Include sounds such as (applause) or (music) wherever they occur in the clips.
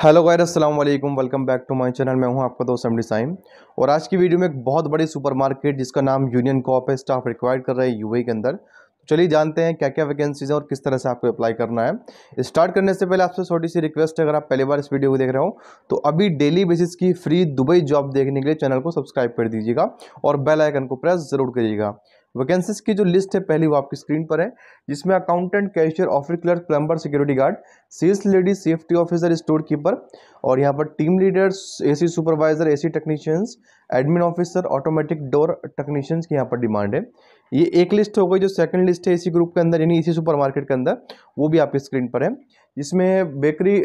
hello guys असलम वालेकुम welcome back to my channel मैं हूं आपका दोस्त एमडी साइम और आज की वीडियो में एक बहुत बड़ी सुपरमार्केट जिसका नाम यूनियन कॉप है स्टाफ रिक्वायर्ड कर रहे हैं यूएई के अंदर तो चलिए जानते हैं क्या क्या वैकेंसीज हैं और किस तरह से आपको अप्लाई करना है स्टार्ट करने से पहले आपसे छोटी सी रिक्वेस्ट है अगर आप पहली बार इस वीडियो को देख रहे हो तो अभी डेली बेसिस की फ्री दुबई जॉब देखने के लिए चैनल को सब्सक्राइब कर दीजिएगा और बेलाइकन को प्रेस जरूर करिएगा वैकेंसीज की जो लिस्ट है पहली वो आपकी स्क्रीन पर है जिसमें accountant cashier office clerk plumber security guard sales lady safety officer store keeper और यहाँ पर team leader AC supervisor AC technicians admin officer automatic door technicians की यहाँ पर डिमांड है ये एक लिस्ट हो गई जो सेकंड लिस्ट है इसी ग्रुप के अंदर यानी इसी सुपरमार्केट के अंदर वो भी आपकी स्क्रीन पर है जिसमें bakery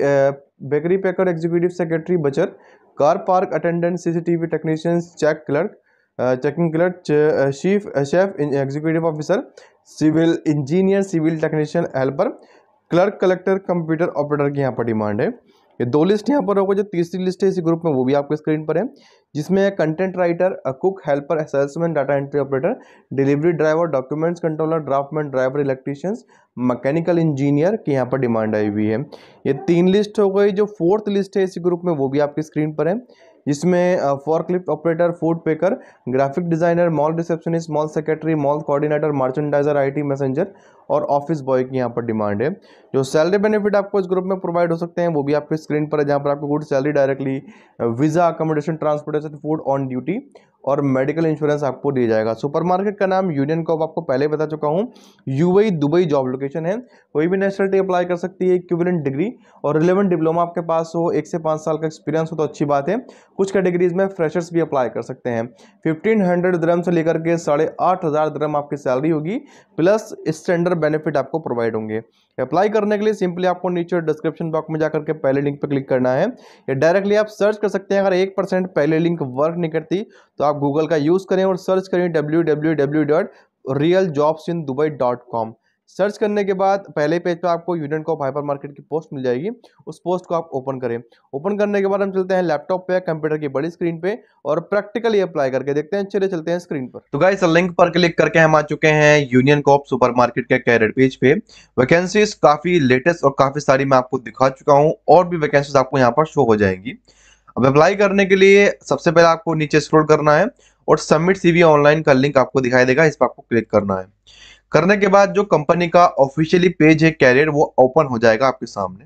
bakery packer executive secretary butcher car park attendant CCTV technicians check clerk checking clerk chief chef executive officer civil engineer civil technician helper clerk collector computer operator की यहाँ पर डिमांड है ये दो लिस्ट यहाँ पर होगा जो तीसरी लिस्ट है इसी ग्रुप में वो भी आपके स्क्रीन पर है जिसमें content writer cook helper salesman data entry operator delivery driver documents controller draftsman driver electricians mechanical engineer की यहाँ पर डिमांड आई हुई है ये तीन लिस्ट हो गई जो फोर्थ लिस्ट है इसी ग्रुप में वो भी आपकी स्क्रीन पर है जिसमें forklift operator food packer graphic designer mall receptionist mall secretary mall coordinator merchandiser IT messenger और ऑफिस बॉय की यहाँ पर डिमांड है जो सैलरी बेनिफिट आपको इस ग्रुप में प्रोवाइड हो सकते हैं वो भी आपकी स्क्रीन पर है जहाँ पर आपको good salary directly visa accommodation transportation food on duty और मेडिकल इंश्योरेंस आपको दिया जाएगा सुपरमार्केट का नाम यूनियन कॉप आपको पहले बता चुका हूँ यूएई दुबई जॉब लोकेशन है कोई भी नेशनलिटी अप्लाई कर सकती है इक्विवेलेंट डिग्री और रिलेवेंट डिप्लोमा आपके पास हो एक से पाँच साल का एक्सपीरियंस हो तो अच्छी बात है कुछ कैटेगरीज में फ्रेशर्स भी अप्लाई कर सकते हैं फिफ्टीन हंड्रेड से लेकर के साढ़े आठ हज़ार आपकी सैलरी होगी प्लस स्टैंडर्ड बेनिफिट आपको प्रोवाइड होंगे अप्लाई करने के लिए सिंपली आपको नीचे डिस्क्रिप्शन बॉक्स में जाकर के पहले लिंक पर क्लिक करना है या डायरेक्टली आप सर्च कर सकते हैं अगर एक परसेंट पहले लिंक वर्क नहीं करती तो आप गूगल का यूज़ करें और सर्च करें W W W dot real in Dubai dot com search करने के बाद पहले पेज पर आपको यूनियन कॉप हाइपर मार्केट की पोस्ट मिल जाएगी उस पोस्ट को आप ओपन करें ओपन करने के बाद हम चलते हैं लैपटॉप पे कंप्यूटर की बड़ी स्क्रीन पे और प्रैक्टिकली अप्लाई करके देखते हैं चले चलते हैं स्क्रीन पर तो गाइस लिंक पर क्लिक करके हम आ चुके हैं यूनियन कॉप सुपर मार्केट के कैरियर पेज पे वैकेंसीज काफी लेटेस्ट और काफी सारी मैं आपको दिखा चुका हूँ और भी वैकेंसीज आपको यहाँ पर शो हो जाएंगी अब अप्लाई करने के लिए सबसे पहले आपको नीचे स्क्रॉल करना है और सबमिट सीवी ऑनलाइन का लिंक आपको दिखाई देगा इस पर आपको क्लिक करना है करने के बाद जो कंपनी का ऑफिशियली पेज है कैरियर वो ओपन हो जाएगा आपके सामने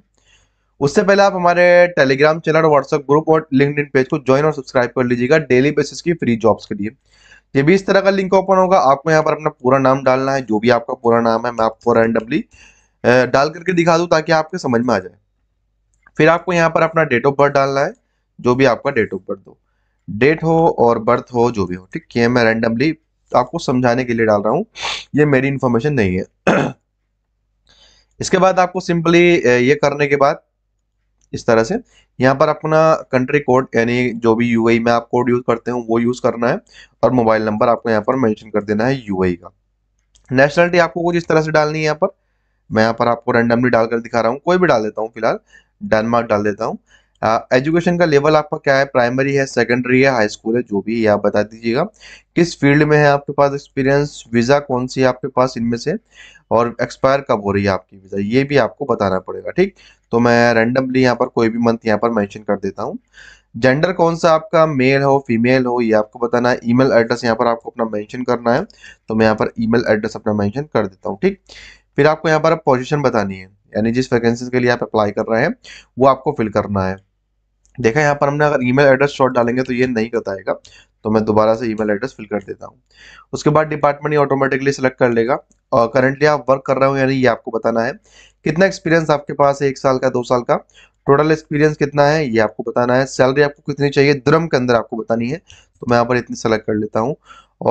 उससे पहले आप हमारे टेलीग्राम चैनल और व्हाट्सएप ग्रुप और लिंक पेज को ज्वाइन और सब्सक्राइब कर लीजिएगा डेली बेसिस की फ्री जॉब्स के लिए ये भी इस तरह का लिंक ओपन होगा आपको यहाँ पर अपना पूरा नाम डालना है जो भी आपका पूरा नाम है मैं आपको रैंडमली डाल करके दिखा दूँ ताकि आपके समझ में आ जाए फिर आपको यहाँ पर अपना डेट ऑफ बर्थ डालना है जो भी आपका डेट ऑफ बर्थ हो डेट हो और बर्थ हो जो भी हो ठीक है मैं रैंडमली आपको समझाने के लिए डाल रहा हूँ ये मेरी इन्फॉर्मेशन नहीं है (clears throat) इसके बाद आपको सिंपली ये करने के बाद इस तरह से यहाँ पर अपना कंट्री कोड यानी जो भी यू e में आप कोड यूज़ करते हो वो यूज़ करना है और मोबाइल नंबर आपको यहाँ पर मैंशन कर देना है यू e का नेशनलिटी आपको कुछ इस तरह से डालनी है यहाँ पर मैं यहाँ पर आपको रैंडमली डालकर दिखा रहा हूँ कोई भी डाल देता हूँ फिलहाल डेनमार्क डाल देता हूँ एजुकेशन का लेवल आपका क्या है प्राइमरी है सेकेंडरी है हाई स्कूल है जो भी है आप बता दीजिएगा किस फील्ड में है आपके पास एक्सपीरियंस वीज़ा कौन सी है आपके पास इनमें से और एक्सपायर कब हो रही है आपकी वीज़ा ये भी आपको बताना पड़ेगा ठीक तो मैं रैंडमली यहाँ पर कोई भी मंथ यहाँ पर मैंशन कर देता हूँ जेंडर कौन सा आपका मेल हो फीमेल हो ये आपको बताना है ईमेल एड्रेस यहाँ पर आपको अपना मेंशन करना है तो मैं यहाँ पर ईमेल एड्रेस अपना मेंशन कर देता हूँ ठीक फिर आपको यहाँ पर पोजीशन बतानी है यानी जिस वैकेंसी के लिए आप अप्लाई कर रहे हैं वो आपको फिल करना है देखा यहाँ पर हमने अगर ईमेल एड्रेस शॉर्ट डालेंगे तो ये नहीं बताएगा तो मैं दोबारा से ईमेल एड्रेस फिल कर देता हूँ उसके बाद डिपार्टमेंट ही ऑटोमेटिकली सिलेक्ट कर लेगा और करंटली आप वर्क कर रहे हो या नहीं ये आपको बताना है कितना एक्सपीरियंस आपके पास है एक साल का दो साल का टोटल एक्सपीरियंस कितना है ये आपको बताना है सैलरी आपको कितनी चाहिए द्रम के अंदर आपको बतानी है तो मैं यहाँ पर इतनी सेलेक्ट कर लेता हूँ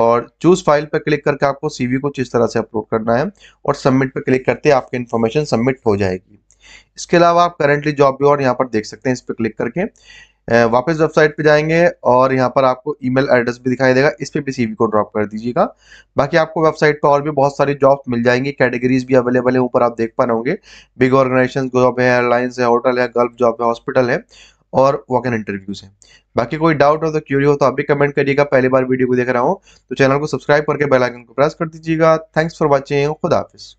और चूज फाइल पर क्लिक करके आपको सीवी को इस तरह से अपलोड करना है और सबमिट पर क्लिक करते आपकी इन्फॉर्मेशन सबमिट हो जाएगी इसके अलावा आप करेंटली जॉब भी और यहाँ पर देख सकते हैं इस पर क्लिक करके वापस वेबसाइट पे जाएंगे और यहाँ पर आपको ईमेल एड्रेस भी दिखाई देगा इस पर भी सीवी को ड्रॉप कर दीजिएगा बाकी आपको वेबसाइट पर और भी बहुत सारी जॉब्स मिल जाएंगी कैटेगरीज भी अवेलेबल है ऊपर आप देख पा रहे होंगे बिग ऑर्गेनाइजेशन जॉब है एयरलाइंस है होटल है गल्फ जॉब है हॉस्पिटल है और वॉक एन इंटरव्यूज है बाकी कोई डाउट हो तो क्यूरी हो तो आप भी कमेंट करिएगा पहली बार वीडियो को देख रहा हूँ तो चैनल को सब्सक्राइब करके बेल आइकन को प्रेस कर दीजिएगा थैंक्स फॉर वॉचिंग खुदाफिज़